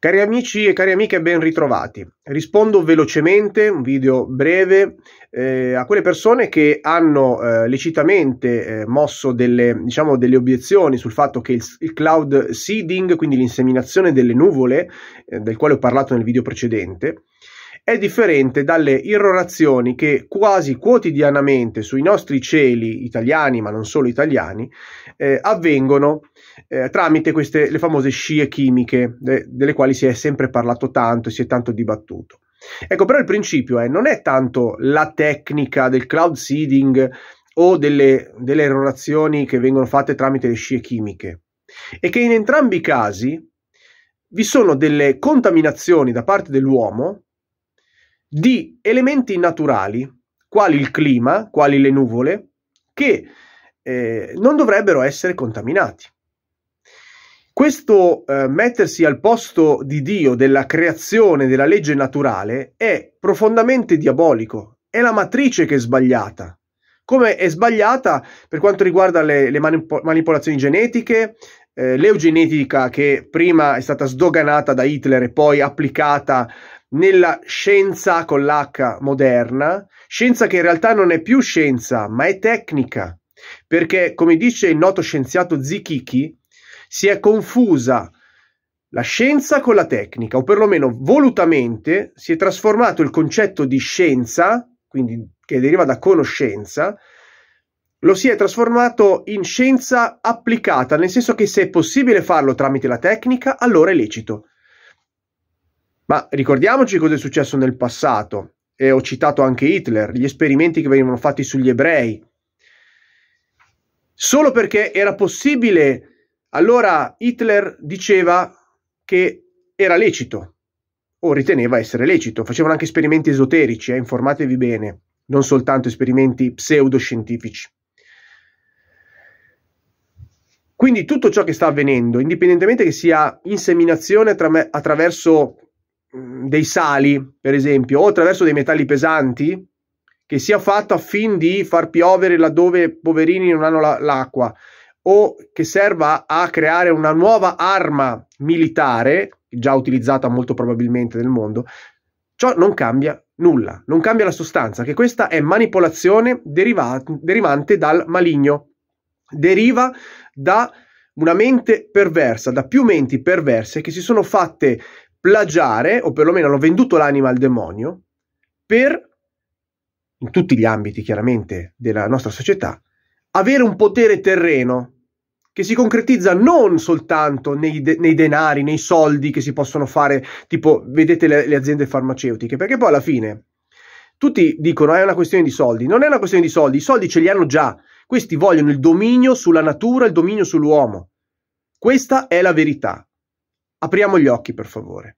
Cari amici e cari amiche, ben ritrovati. Rispondo velocemente, un video breve, eh, a quelle persone che hanno eh, lecitamente eh, mosso delle, diciamo, delle, obiezioni sul fatto che il, il cloud seeding, quindi l'inseminazione delle nuvole, eh, del quale ho parlato nel video precedente, è differente dalle irrorazioni che quasi quotidianamente sui nostri cieli italiani, ma non solo italiani, eh, avvengono eh, tramite queste le famose scie chimiche, de delle quali si è sempre parlato tanto e si è tanto dibattuto. Ecco, però il principio è, non è tanto la tecnica del cloud seeding o delle, delle irrorazioni che vengono fatte tramite le scie chimiche, è che in entrambi i casi vi sono delle contaminazioni da parte dell'uomo di elementi naturali, quali il clima, quali le nuvole, che eh, non dovrebbero essere contaminati. Questo eh, mettersi al posto di Dio, della creazione, della legge naturale, è profondamente diabolico, è la matrice che è sbagliata. Come è sbagliata per quanto riguarda le, le manip manipolazioni genetiche, eh, l'eugenetica che prima è stata sdoganata da Hitler e poi applicata nella scienza con l'H moderna, scienza che in realtà non è più scienza, ma è tecnica, perché come dice il noto scienziato Zichichi, si è confusa la scienza con la tecnica, o perlomeno volutamente si è trasformato il concetto di scienza, quindi che deriva da conoscenza, lo si è trasformato in scienza applicata, nel senso che se è possibile farlo tramite la tecnica, allora è lecito. Ma ricordiamoci cosa è successo nel passato. E ho citato anche Hitler, gli esperimenti che venivano fatti sugli ebrei. Solo perché era possibile, allora Hitler diceva che era lecito o riteneva essere lecito. Facevano anche esperimenti esoterici, eh, informatevi bene, non soltanto esperimenti pseudoscientifici. Quindi tutto ciò che sta avvenendo, indipendentemente che sia inseminazione attraverso Mm, dei sali, per esempio, o attraverso dei metalli pesanti, che sia fatto a fin di far piovere laddove poverini non hanno la, l'acqua, o che serva a creare una nuova arma militare, già utilizzata molto probabilmente nel mondo, ciò non cambia nulla, non cambia la sostanza, che questa è manipolazione deriva- derivante dal maligno, deriva da una mente perversa, da più menti perverse che si sono fatte plagiare, o perlomeno hanno venduto l'anima al demonio, per, in tutti gli ambiti chiaramente della nostra società, avere un potere terreno che si concretizza non soltanto nei, de- nei denari, nei soldi che si possono fare, tipo vedete le, le aziende farmaceutiche, perché poi alla fine tutti dicono ah, è una questione di soldi, non è una questione di soldi, i soldi ce li hanno già, questi vogliono il dominio sulla natura, il dominio sull'uomo. Questa è la verità. Apriamo gli occhi per favore.